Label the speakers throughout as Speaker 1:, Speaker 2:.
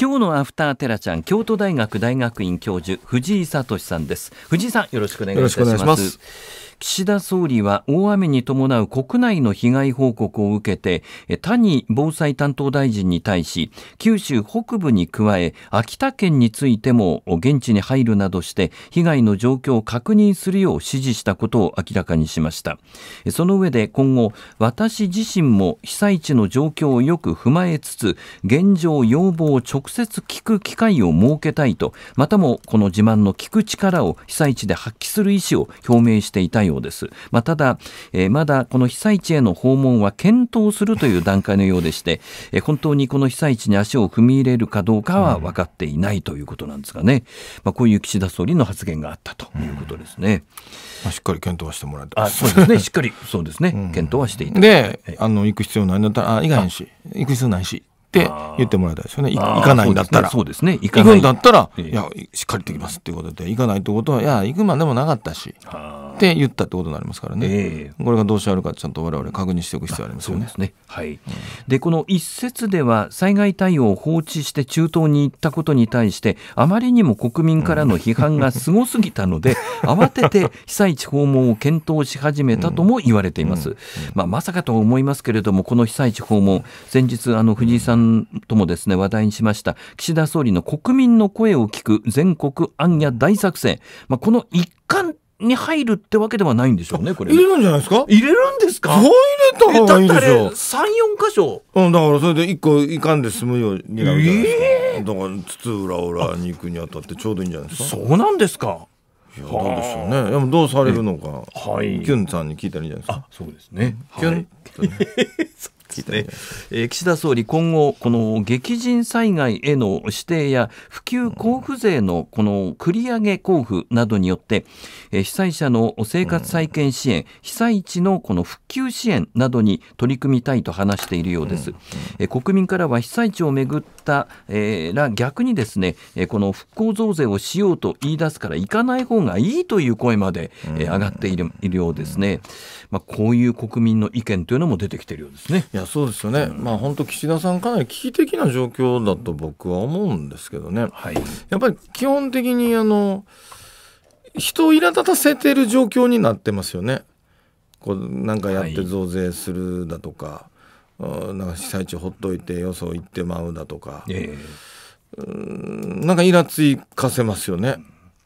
Speaker 1: 今日のアフターテラちゃん京都大学大学院教授藤井聡さんです藤井さんよろしくお願いします岸田総理は大雨に伴う国内の被害報告を受けて、谷防災担当大臣に対し、九州北部に加え、秋田県についても現地に入るなどして、被害の状況を確認するよう指示したことを明らかにしました。その上で今後、私自身も被災地の状況をよく踏まえつつ、現状要望を直接聞く機会を設けたいと、またもこの自慢の聞く力を被災地で発揮する意思を表明していたようようです、まあ、ただ、えー、まだこの被災地への訪問は検討するという段階のようでして、えー、本当にこの被災地に足を踏み入れるかどうかは分かっていないということなんですがね、まあ、こういう岸田総理の発言があったということですね、まあ、しっかり検討はしてもらいたいそうですねしっかりそうですね、検討はしていたで、
Speaker 2: はい、あの行く必要ないんだったらあ行かへんし行く必要ないしって言ってもらいたいですよね。行かないんだったら。そうですね。行かなくんだったら、いや、しっかりできますっていうことで、行かないってことは、いや、行くまでもなかったし、って言ったってことになりますからね。これがどうしてあるか、ちゃんと我々確
Speaker 1: 認しておく必要ありますよね。ですね。はい。で、この一節では、災害対応を放置して中東に行ったことに対して、あまりにも国民からの批判がすごすぎたので、慌てて被災地訪問を検討し始めたとも言われています。まあ、まさかと思いますけれども、この被災地訪問、先日、あの、藤井さんともですね話題にしました岸田総理の国民の声を聞く全国暗夜大作戦、まあ、この一環に入るってわけではないんでしょうね、これ、入れるんじゃないです
Speaker 2: か入れるんですかそう入れた方がいいでしょ。3、
Speaker 1: 4箇所。
Speaker 2: うん、だからそれで1個いかんで済むようになるじゃないですか。えー、だから、筒裏裏に行くにあたってちょうどいいんじゃないですか。そうなんですか。いやどうでしょうね。でもどうされるのか、はい、キュンさ
Speaker 1: んに聞いたらいいんじゃないですか。そうですね。キュン、はい、ですね、えー、岸田総理、今後、この激甚災害への指定や普及交付税のこの繰り上げ交付などによって、えー、被災者の生活再建支援、被災地のこの復旧支援などに取り組みたいと話しているようです。えー、国民からは被災地をめぐった、えー、ら逆にですね、えー、この復興増税をしようと言い出すから行かない方がいいという声まで、えー、上がっているようですね。まあ、こういう国民の意見というのも出てきているようですね。いややそうですよね、うん、まあ本当、岸田さん、かなり危機的な状況だと
Speaker 2: 僕は思うんですけどね、はい、やっぱり基本的にあの人を苛立たせてる状況になってますよね、こうなんかやって増税するだとか、はい、なんか被災地ほっといて、よそ行ってまうだとか、えー、なんかイラついかせますよね。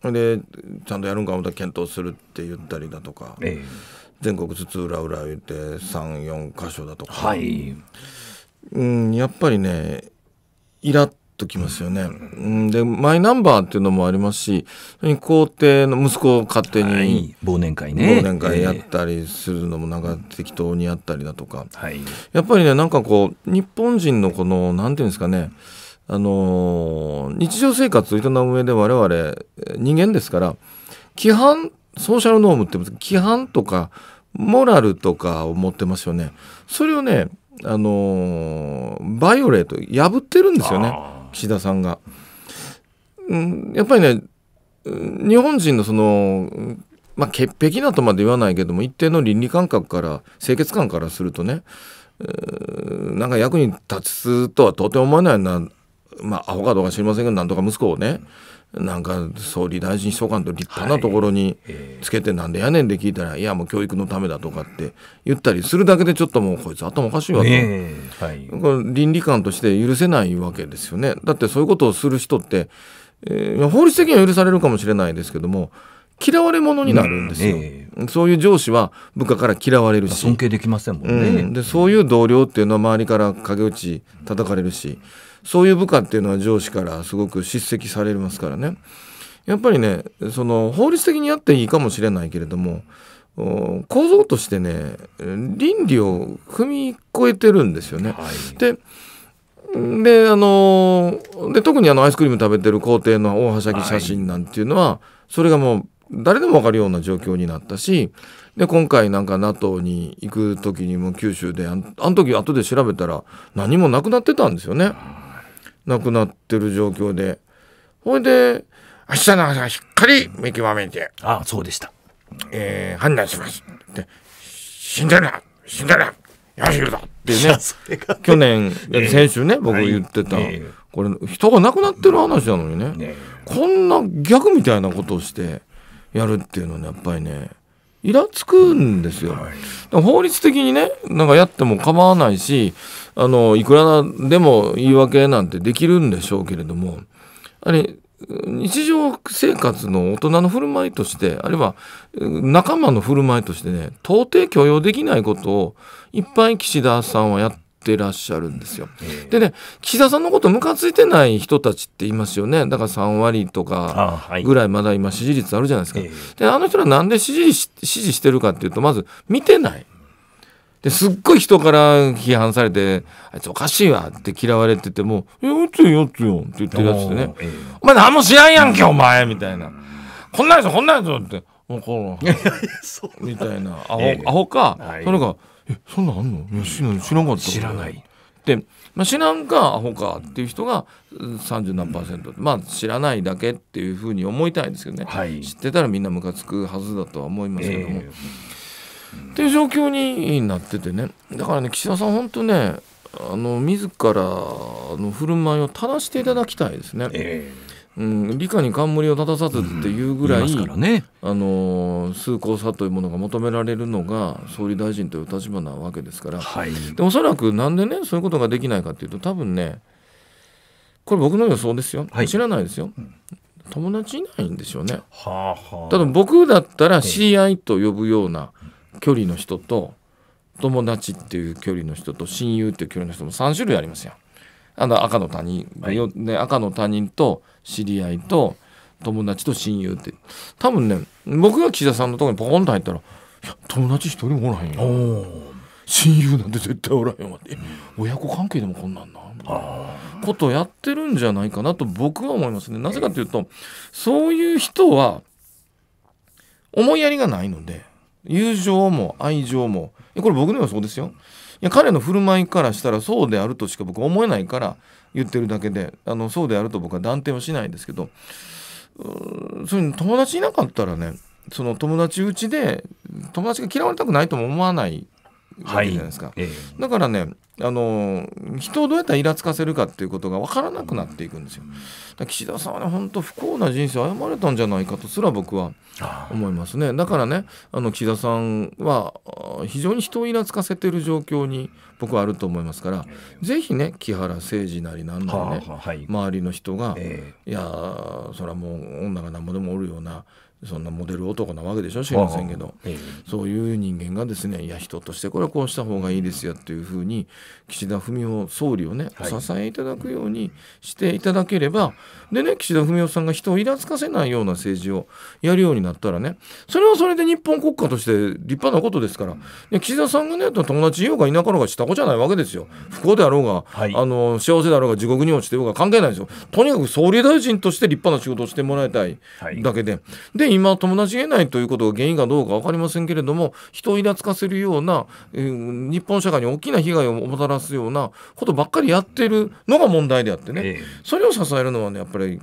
Speaker 2: でちゃんとやるんか思ったら検討するって言ったりだとか、えー全国津々浦々言って34箇所だとか、はい、うん、やっぱりねイラッときますよね、うん、でマイナンバーっていうのもありますし皇帝の息子を勝手に、はい、忘年会ね忘年会やったりするのもなんか適当にやったりだとか、はい、やっぱりねなんかこう日本人のこの何て言うんですかねあの日常生活を営む上で我々人間ですから規範ソーシャルノームって規範とかモラルとかを持ってますよねそれをねあのバイオレート破ってるんですよね岸田さんが、うん、やっぱりね日本人のそのまあ潔癖だとまで言わないけども一定の倫理感覚から清潔感からするとねなんか役に立つとはとても思わないようなまあアホかどうか知りませんけどなんとか息子をね、なんか総理大臣秘書官と立派なところにつけてなんでやねんで聞いたら、いやもう教育のためだとかって言ったりするだけでちょっともうこいつ頭おかしいわと、ねはい、これ倫理観として許せないわけですよねだってそういうことをする人って、えー、法律的には許されるかもしれないですけども嫌われ者になるんですよ、うんえー、そういう上司は部下から嫌われるし尊敬できませんもんね、うん、でそういう同僚っていうのは周りから陰口叩かれるし、うんそういう部下っていうのは上司からすごく叱責されますからねやっぱりねその法律的にあっていいかもしれないけれども構造としてね倫理を踏み越えてるんですよね。はい、でであので特にあのアイスクリーム食べてる皇帝の大はしゃぎ写真なんていうのは、はい、それがもう誰でも分かるような状況になったしで今回なんか NATO に行く時にも九州であの時後で調べたら何もなくなってたんですよね。亡くなってる状況でほいで明日の朝しっかり見極めてあそうでした、えー、判断しますて「死んでる死んでるよし行るぞっていうね去年、先週ね、えー、僕言ってた、はい、これ人が亡くなってる話なのにね、ね、こんな逆みたいなことをしてやるっていうのねやっぱりねイラつくんですよ。法律的にねなんかやっても構わないしあのいくらでも言い訳なんてできるんでしょうけれどもあれ日常生活の大人の振る舞いとしてあるいは仲間の振る舞いとしてね到底許容できないことをいっぱい岸田さんはやってってらっしゃるんですよ。でね岸田さんのことムカついてない人たちっていますよねだから3割とかぐらいまだ今支持率あるじゃないですか。であの人らなんで支持し支持してるかっていうとまず見てない。ですっごい人から批判されて、あいつおかしいわって嫌われてても、よっつよ、っつよって言ってるやつでね、お前何もしないやんけ、お前みたいな。こんなやつ、こんなやつって。分からんみたいなアホええ、アホか、はい、それかえそんなんあんの知ら知らんかった知らない」で、まあ、知らんかアホかっていう人が三十何パーセント、まあ知らないだけっていうふうに思いたいですけどね、はい、知ってたらみんなムカつくはずだとは思いますけども。えー、っていう状況になっててねだからね岸田さん本当ねあの自らの振る舞いを正していただきたいですね。えーうん、理科に冠を立たさずっていうぐらい、うんね、あの崇高さというものが求められるのが総理大臣という立場なわけですから、はい、でおそらくなんでねそういうことができないかというと多分ねこれ僕の予想ですよ、はい、知らないですよ、うん、友達いないんでしょうね。はあはあ、ただ僕だったら知り合いと呼ぶような距離の人と友達っていう距離の人と親友っていう距離の人も3種類ありますよ。あの赤の他人、はい、ね、赤の他人と知り合いと友達と親友って多分ね僕が岸田さんのところにポコンと入ったら「いや友達一人もおらへんよ」親友なんて絶対おらへんわ」って、うん、親子関係でもこんなんなことをやってるんじゃないかなと僕は思いますね。なぜかというとそういう人は思いやりがないので友情も愛情もこれ僕のそうですよや彼の振る舞いからしたらそうであるとしか僕思えないから言ってるだけであのそうであると僕は断定はしないんですけどそれ友達いなかったらねその友達うちで友達が嫌われたくないとも思わないわけじゃないですか、はいええ、だからねあの人をどうやったらイラつかせるかっていうことが分からなくなっていくんですよ岸田さんはね本当不幸な人生を歩まれたんじゃないかとすら僕は思いますねだからねあの岸田さんは非常に人をイラつかせてる状況に僕はあると思いますから是非ね木原誠二なりなんなりね、はははい、周りの人が、えー、いやそれはもう女が何もでもおるようなそんなモデル男なわけでしょ知りませんけど、えそういう人間がですねいや人としてこれはこうした方がいいですよというふうに岸田文雄総理をね、はい、お支えいただくようにしていただければでね岸田文雄さんが人をいらつかせないような政治をやるようになったらねそれはそれで日本国家として立派なことですから、ね、岸田さんがね友達いようがいなかろうがした子じゃないわけですよ不幸であろうが、はい、あの幸せであろうが地獄に落ちてようが関係ないですよとにかく総理大臣として立派な仕事をしてもらいたいだけで、はい、で今友達がいないということが原因かどうか分かりませんけれども人をイラつかせるような、えー、日本社会に大きな被害をもたらすようなことばっかりやってるのが問題であってね、えそれを支えるのはねやっぱり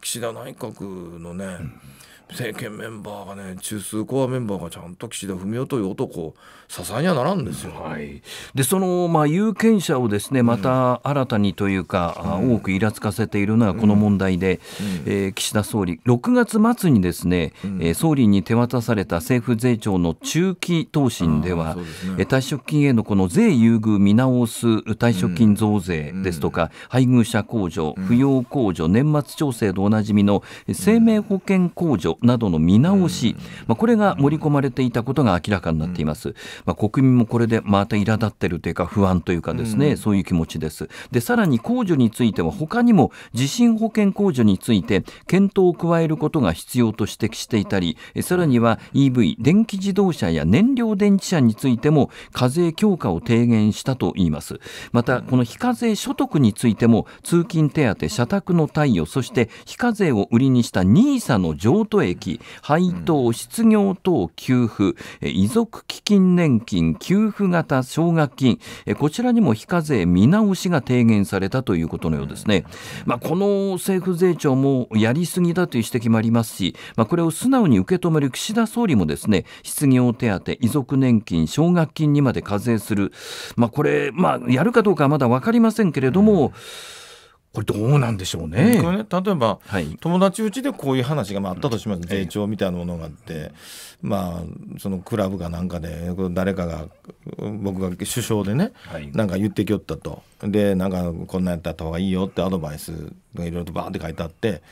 Speaker 2: 岸田内閣のね、うん政権メンバーがね中枢コアメンバーがちゃんと岸田文雄という男を支えにはならんですよ、は
Speaker 1: い、でその、まあ、有権者をですねまた新たにというか、うん、多くいらつかせているのがこの問題で、うんえー、岸田総理6月末にですね、うん、えー、総理に手渡された政府税調の中期答申では、ね、え退職金へのこの税優遇見直す退職金増税ですとか、配偶者控除扶養控除年末調整でおなじみの生命保険控除などの見直し、まあ、これが盛り込まれていたことが明らかになっています、まあ、国民もこれでまた苛立ってるというか不安というかですね、そういう気持ちですでさらに控除については他にも地震保険控除について検討を加えることが必要と指摘していたりさらには EV 電気自動車や燃料電池車についても課税強化を提言したといいますまたこの非課税所得についても通勤手当社宅の貸与そして非課税を売りにしたニーサの譲渡益益、配当、失業等給付、遺族基金年金、給付型奨学金、こちらにも非課税見直しが提言されたということのようですね。まあ、この政府税調もやりすぎだという指摘もありますし、まあ、これを素直に受け止める岸田総理もですね、失業手当、遺族年金、奨学金にまで課税する、まあ、これ、まあ、やるかどうかはまだ分かりませんけれども、うんこれどうなんでしょうね。こ
Speaker 2: れね例えば、はい、友達うちでこういう話があったとします、税調みたいなものがあって、まあ、そのクラブかなんかで誰かが僕が首相でね、はい、なんか言ってきよったとでなんかこんなんやった方がいいよってアドバイスいろいろとバーンって書いてあって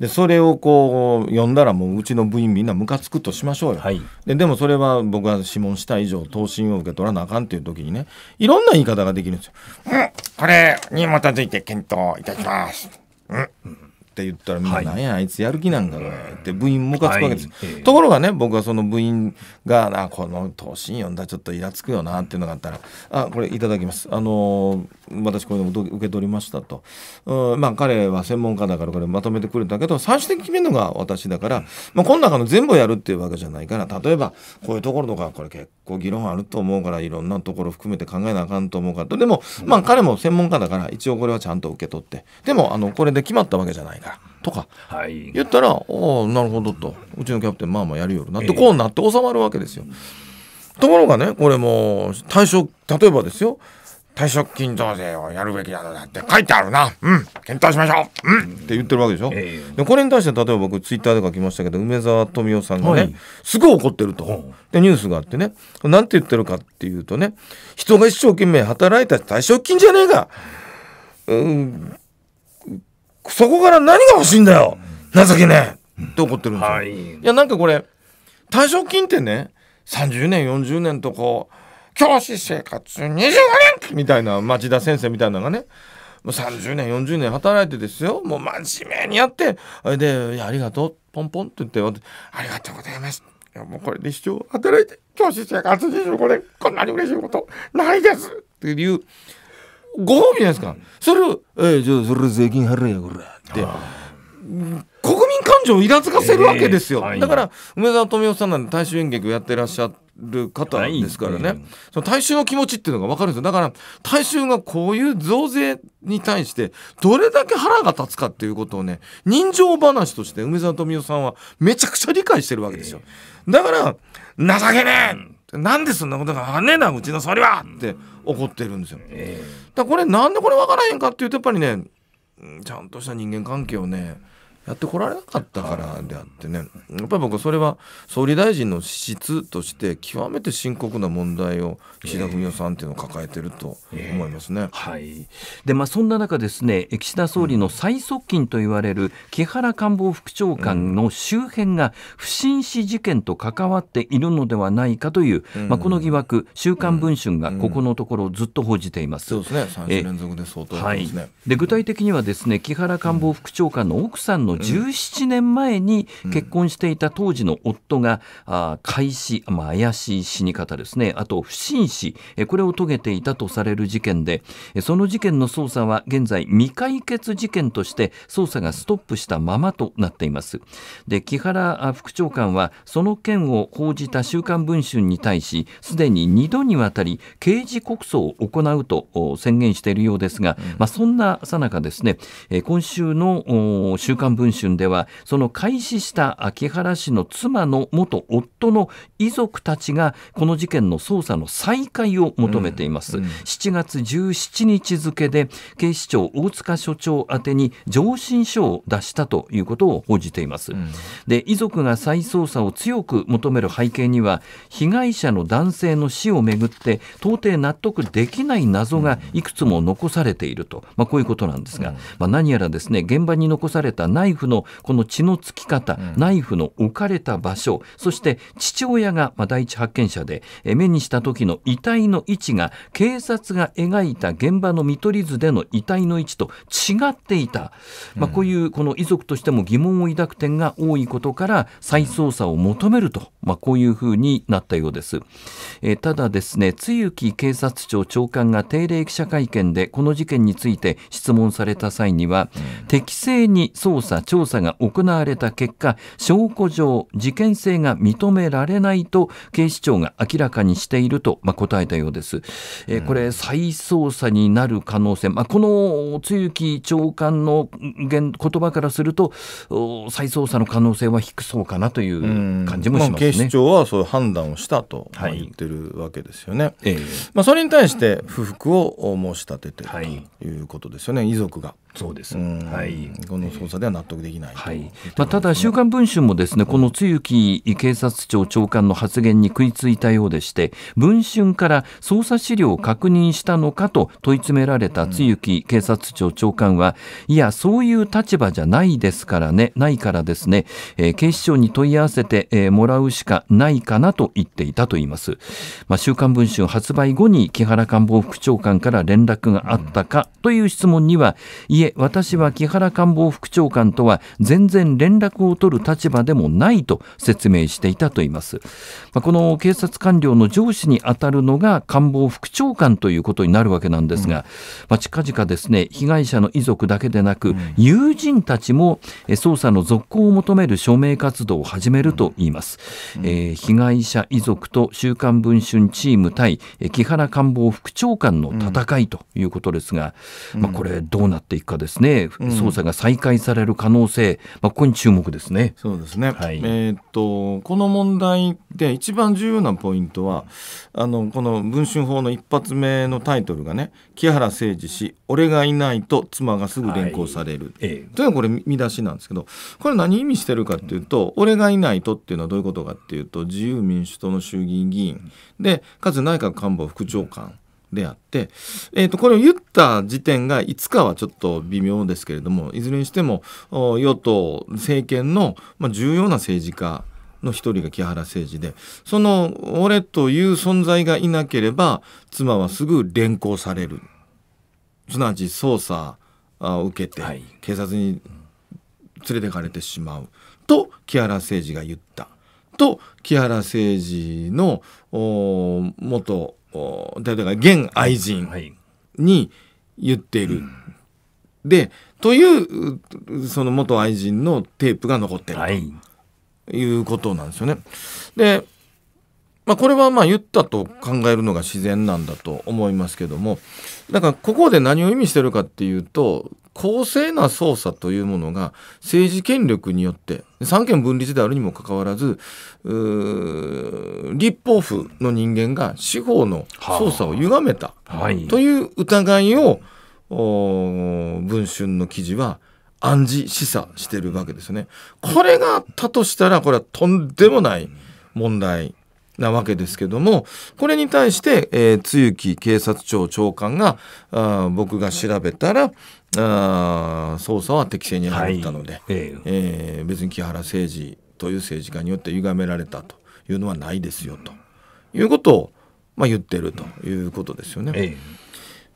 Speaker 2: でそれをこう読んだらもううちの部員みんなムカつくとしましょうよ、はい、ででもそれは僕が諮問した以上答申を受け取らなあかんっていう時にねいろんな言い方ができるんですよ。うん、これに基づいて検討いたします。うんって言ったらみんな、なんやあいつやる気なんかがって部員ムカつくわけです、ところがね僕はその部員があこの答申読んだちょっとイラつくよなっていうのがあったらあこれいただきますあの私これでも受け取りましたとうんまあ彼は専門家だからこれまとめてくれたけど最終的に決めるのが私だから、まあ、この中の全部やるっていうわけじゃないから例えばこういうところとかこれ結構議論あると思うからいろんなところ含めて考えなあかんと思うからでもまあ彼も専門家だから一応これはちゃんと受け取ってでもあのこれで決まったわけじゃないかとか言ったら、はい、なるほどとうちのキャプテンまあまあやるよなってこうなって収まるわけですよ。ところがねこれも退職例えばですよ退職金増税をやるべきだのだって書いてあるな、うん、検討しましょう、うん、って言ってるわけでしょ、えー、でこれに対して例えば僕ツイッターで書きましたけど梅沢富美男さんがね、はい、すごい怒ってるとでニュースがあってね何て言ってるかっていうとね人が一生懸命働いた退職金じゃねえか、うんそこから何が欲しいんだよ情けねえって怒ってるんですよ、はい、いやなんかこれ退職金ってね30年40年とこう教師生活25年みたいな町田先生みたいなのがねもう30年40年働いてですよもう真面目にやってで「ありがとう」ポンポンって言って「ありがとうございます」いやもうこれで一生働いて教師生活25年こんなに嬉しいことないですっていうご褒美じゃないですか。それを、えー、じゃあそれ税金払えよ、こら。って。国民感情をイラつかせるわけですよ。えーだから、梅沢富美男さんなんて大衆演劇をやってらっしゃる方ですからね、はい、その大衆の気持ちっていうのがわかるんですよ。だから、大衆がこういう増税に対して、どれだけ腹が立つかっていうことをね、人情話として梅沢富美男さんはめちゃくちゃ理解してるわけですよ。だから、情けねえなんでそんなことがあんねえなうちのそれはって怒ってるんですよ。だこれなんでこれ分からへんかっていうとやっぱりねちゃんとした人間関係をねやってこられなかったからであってねやっぱり僕それは総理大臣の資質として極めて深刻な問題を岸田文雄さんっ
Speaker 1: ていうのを抱えてると思いますね。えーえー、はいでまあ、そんな中ですね岸田総理の最側近と言われる木原官房副長官の周辺が不審死事件と関わっているのではないかという、まあ、この疑惑「週刊文春」がここのところずっと報じています。そうですね3週連続で相当ですね、はい、で具体的にはですね木原官房副長官の奥さんの17年前に結婚していた当時の夫が、あ開始、まあ、怪しい死に方ですね、あと不審死、これを遂げていたとされる事件で、その事件の捜査は現在未解決事件として捜査がストップしたままとなっています。で、木原副長官はその件を報じた週刊文春に対し、すでに2度にわたり刑事告訴を行うと宣言しているようですが、まあ、そんなさなかですね、今週の週刊文文春ではその開始した秋原市の妻の元夫の遺族たちがこの事件の捜査の再開を求めています、うんうん、7月17日付で警視庁大塚所長宛に上申書を出したということを報じています、うん、で遺族が再捜査を強く求める背景には被害者の男性の死をめぐって到底納得できない謎がいくつも残されていると、まあ、こういうことなんですが、まあ、何やらですね現場に残された内フのこの血のつき方、ナイフの置かれた場所、そして父親が、まあ、第一発見者で、目にした時の遺体の位置が、警察が描いた現場の見取り図での遺体の位置と違っていた。まあ、こういうこの遺族としても疑問を抱く点が多いことから、再捜査を求めると、まあ、こういうふうになったようです。えただですね、露木警察庁長官が定例記者会見でこの事件について質問された際には、適正に捜査査調査が行われた結果証拠上事件性が認められないと警視庁が明らかにしていると、まあ、答えたようです、えー、これ再捜査になる可能性、まあ、この露木長官の言葉からすると再捜査の可能性は低そうかなという感じもしますね、まあ、警視
Speaker 2: 庁はそういう判断をしたと言ってるわけですよね、はい、えー、まあ、それに対して不服を申し立ててるということですよね、はい、遺族が。そうです、はい、この捜査では納得できない、はい、
Speaker 1: まあ、ただ、週刊文春もですねこの露木警察庁長官の発言に食いついたようでして、文春から捜査資料を確認したのかと問い詰められた露木警察庁長官は、いや、そういう立場じゃないですからね、ないからですね、えー、警視庁に問い合わせて、えー、もらうしかないかなと言っていたといいます。まあ、週刊文春発売後に木原官房副長官から連絡があったかという質問には、いええ、私は木原官房副長官とは全然連絡を取る立場でもないと説明していたといいます。まあ、この警察官僚の上司に当たるのが官房副長官ということになるわけなんですが、まあ、近々ですね、被害者の遺族だけでなく、友人たちも捜査の続行を求める署名活動を始めるといいます。えー、被害者遺族と週刊文春チーム対木原官房副長官の戦いということですが、まあ、これどうなっていくかですね、うん、捜査が再開される可能性、まあ、ここに注目ですね。そうですね、
Speaker 2: はい、えー、っとこの問題で一番重要なポイントはあのこの「文春法」の一発目のタイトルがね「木原誠二氏俺がいないと妻がすぐ連行される」はい、というのがこれ見出しなんですけどこれ何意味してるかっていうと「俺がいないと」っていうのはどういうことかっていうと自由民主党の衆議院議員でかつ内閣官房副長官であって、えー、とこれを言った時点がいつかはちょっと微妙ですけれどもいずれにしても与党政権の、ま重要な政治家の一人が木原誠二でその俺という存在がいなければ妻はすぐ連行されるすなわち捜査を受けて警察に連れてかれてしまうと木原誠二が言ったと木原誠二の元だから現愛人に言っている。はいうん、でというその元愛人のテープが残ってるということなんですよね。で、まあ、これはまあ言ったと考えるのが自然なんだと思いますけどもだからここで何を意味してるかっていうと公正な捜査というものが政治権力によって三権分立であるにもかかわらず立法府の人間が司法の捜査を歪めた、という疑いを文春の記事は暗示示唆しているわけですね。これがあったとしたらこれはとんでもない問題なわけですけどもこれに対して、えー、露木警察庁長官があ僕が調べたら、捜査は適正に入ったので、はい、ええー、別に木原誠二という政治家によって歪められたというのはないですよということを、まあ、言ってるということですよね。え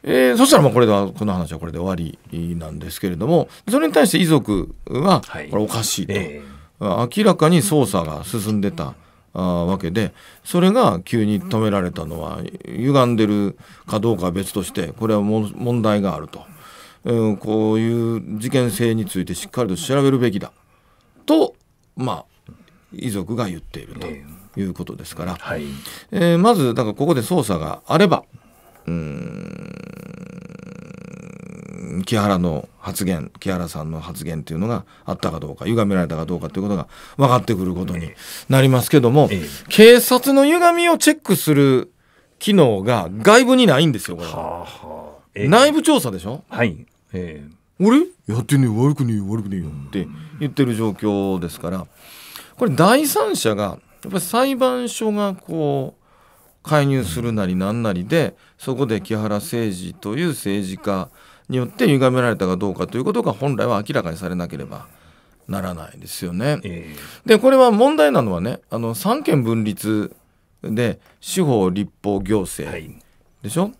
Speaker 2: えー、そしたらまこれではこの話はこれで終わりなんですけれどもそれに対して遺族はこれおかしいと、はいえ明らかに捜査が進んでたあわけでそれが急に止められたのは歪んでるかどうかは別としてこれは問題があると。うん、こういう事件性についてしっかりと調べるべきだと、まあ、遺族が言っているということですから、はい、えー、まずだからここで捜査があればうん木原の発言木原さんの発言というのがあったかどうか歪められたかどうかということが分かってくることになりますけども、え警察の歪みをチェックする機能が外部にないんですよこれは。はあはあ内部調査でしょ、はい、ええ俺やってね悪くねえ悪くねえよって言ってる状況ですからこれ第三者がやっぱり裁判所がこう介入するなりなんなりでそこで木原誠二という政治家によって歪められたかどうかということが本来は明らかにされなければならないですよね。でこれは問題なのはねあの三権分立で司法立法行政でしょ、は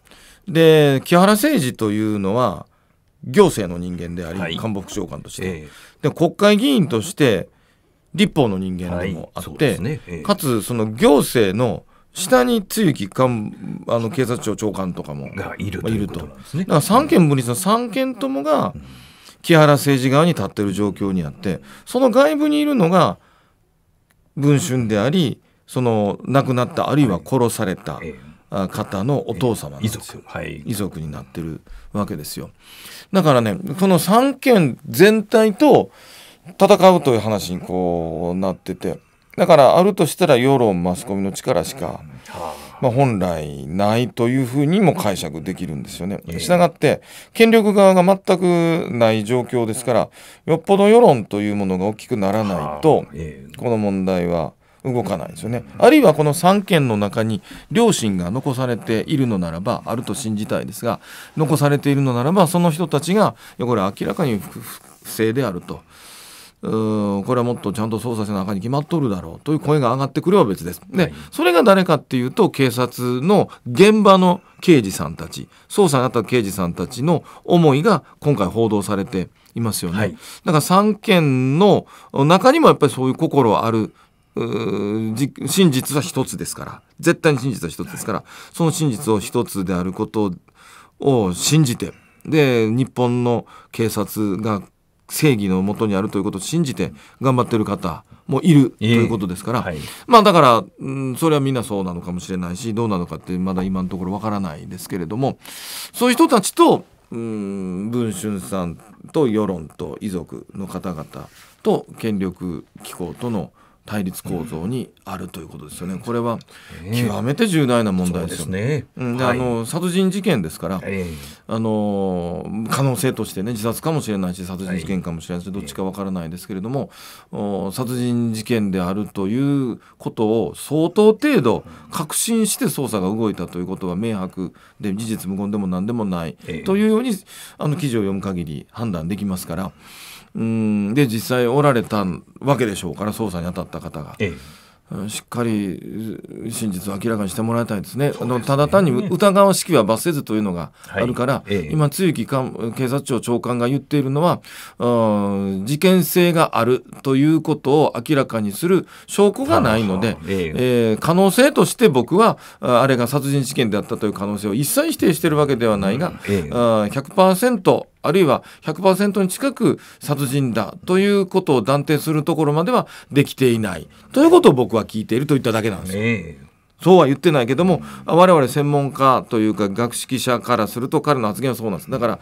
Speaker 2: い、で木原誠二というのは行政の人間であり、はい官房副長官として、えで国会議員として立法の人間でもあっはいて、ねえかつその行政の下に露木官あの警察庁長官とかもいるというとねだから三権分立の三権ともが木原政治側に立ってる状況にあってその外部にいるのが文春でありその亡くなったあるいは殺されたえ方のお父様なんですよ、えー、遺族、はい、遺族になってるわけですよだからねこの三権全体と戦うという話にこうなっててだからあるとしたら世論マスコミの力しか、まあ、本来ないというふうにも解釈できるんですよね。したがって権力側が全くない状況ですからよっぽど世論というものが大きくならないとこの問題は動かないですよねあるいはこの3件の中に両親が残されているのならばあると信じたいですが残されているのならばその人たちがいやこれ明らかに不正であると。うこれはもっとちゃんと捜査せの中に決まっとるだろうという声が上がってくれば別です。で、はい、それが誰かっていうと警察の現場の刑事さんたち捜査にあった刑事さんたちの思いが今回報道されていますよね。はい、だから3件の中にもやっぱりそういう心ある真実は一つですから絶対に真実は一つですから、その真実を一つであることを信じてで日本の警察が正義のもとにあるということを信じて頑張ってる方もいるということですから、えーはい、まあだから、うん、それはみんなそうなのかもしれないしどうなのかってまだ今のところわからないですけれどもそういう人たちと、うん、文春さんと世論と遺族の方々と権力機構との対立構造にあるということですよね、これは極めて重大な問題ですよね。えー、ねあの、はい、殺人事件ですから、えー、あの可能性として、ね、自殺かもしれないし殺人事件かもしれないし、はい、どっちかわからないですけれども、えー、殺人事件であるということを相当程度確信して捜査が動いたということは明白で事実無根でも何でもないというようにあの記事を読む限り判断できますから。うんで実際おられたわけでしょうから捜査に当たった方が。ええ、しっかり真実を明らかにしてもらいたいですね。すねただ単に疑わしきは罰せずというのがあるから、はいえ、今、露木警察庁長官が言っているのは、事件性があるということを明らかにする証拠がないので、えー、可能性として僕は、あれが殺人事件であったという可能性を一切否定しているわけではないが、うんえー、100%あるいは100%に近く殺人だということを断定するところまではできていないということを僕は聞いていると言っただけなんですよ。ね、そうは言ってないけども我々専門家というか学識者からすると彼の発言はそうなんですだから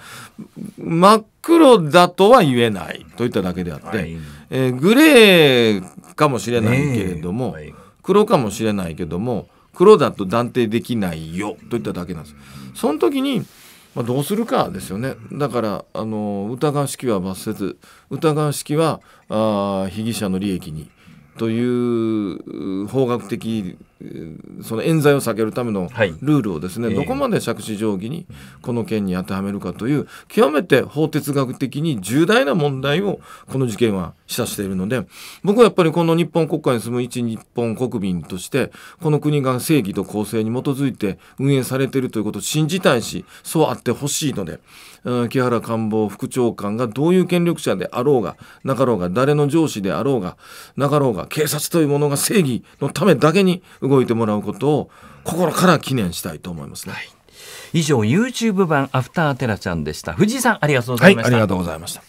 Speaker 2: 真っ黒だとは言えないと言っただけであって、はい、えー、グレーかもしれないけれども、はい、黒かもしれないけども黒だと断定できないよと言っただけなんです。その時にまあ、どうするかですよねだからあの疑わしきは罰せず疑わしきはあ被疑者の利益にという法学的その冤罪を避けるためのルールをですね、はい、どこまで借子定規にこの件に当てはめるかという極めて法哲学的に重大な問題をこの事件は示唆しているので僕はやっぱりこの日本国家に住む一日本国民としてこの国が正義と公正に基づいて運営されているということを信じたいしそうあってほしいので木原官房副長官がどういう権力者であろうがなかろうが誰の上司であろうがなかろうが警察というものが正義のためだけに動いてもらうことを心から記念したいと思いますね。はい、以上 YouTube 版アフターテラちゃんでした藤井さんありがとうございました、はい、ありがとうございました